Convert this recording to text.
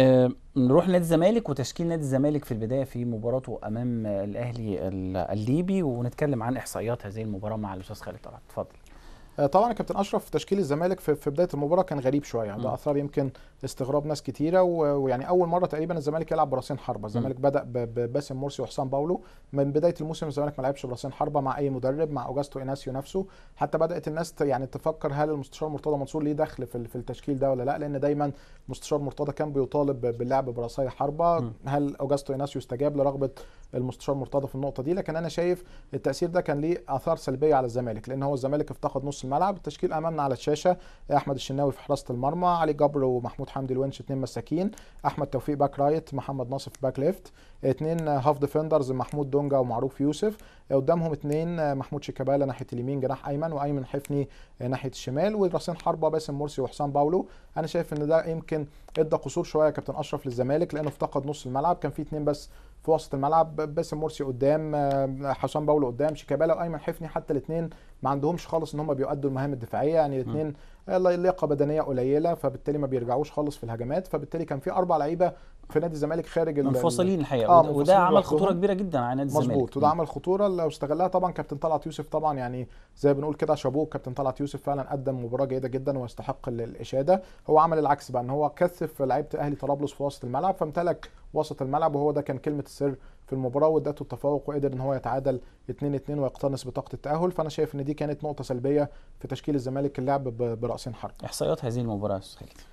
أه نروح نادي الزمالك وتشكيل نادي الزمالك في البدايه في مباراته امام الاهلي الليبي ونتكلم عن احصائيات هذه المباراه مع الاستاذ خالد طلعت اتفضل آه، طبعا كابتن اشرف تشكيل الزمالك في بدايه المباراه كان غريب شويه ده اثار يمكن استغراب ناس كتيره ويعني اول مره تقريبا الزمالك يلعب براسين حربه الزمالك بدا بباسم مرسي وحسام باولو من بدايه الموسم الزمالك ما لعبش براسين حربه مع اي مدرب مع اوجاستو اناسيو نفسه حتى بدات الناس يعني تفكر هل المستشار مرتضى منصور ليه دخل في التشكيل ده ولا لا لان دايما المستشار مرتضى كان بيطالب باللعب براسي حربه هل اوجاستو اناسيو استجاب لرغبه المستشار مرتضى في النقطه دي لكن انا شايف التاثير ده كان ليه اثار سلبيه على الزمالك لان هو الزمالك افتقد نص الملعب التشكيل امامنا على الشاشه احمد الشناوي في حراسه المرمى علي جبر ومحمود محمود حمدي الونش اثنين مساكين احمد توفيق باك رايت محمد ناصف باك ليفت اثنين آه، هاف ديفندرز محمود دونجا ومعروف يوسف آه، قدامهم اثنين آه، محمود شيكابالا ناحيه اليمين جناح ايمن وايمن حفني ناحيه الشمال وراسين حربه باسم مرسي وحسام باولو انا شايف ان ده يمكن ادى قصور شويه كابتن اشرف للزمالك لانه افتقد نص الملعب كان في اثنين بس في وسط الملعب باسم مرسي قدام آه، حسام باولو قدام شيكابالا وايمن حفني حتى الاثنين ما عندهمش خالص ان هم بيؤدوا المهام الدفاعيه يعني الاثنين آه، لياقه بدنيه قليله فبالتالي ما بيرجعوش خالص في الهجمات فبالتالي كان في اربع لعيبه في نادي الزمالك خارج منفصلين الحقيقه آه وده عمل خطوره كبيره جدا على نادي الزمالك مظبوط وده عمل خطوره لو استغلها طبعا كابتن طلعت يوسف طبعا يعني زي بنقول كده شابوه كابتن طلعت يوسف فعلا قدم مباراه جيده جدا ويستحق الاشاده هو عمل العكس بقى ان هو كثف لعيبه اهلي طرابلس في وسط الملعب فامتلك وسط الملعب وهو ده كان كلمه السر في المباراه وادته التفوق وقدر ان هو يتعادل 2 2 ويقتنص بطاقه التاهل فانا شايف ان دي كانت نقطه سلبيه في تشكيل الزمالك اللعب براسين حرب احصائيات هذه المباراه يا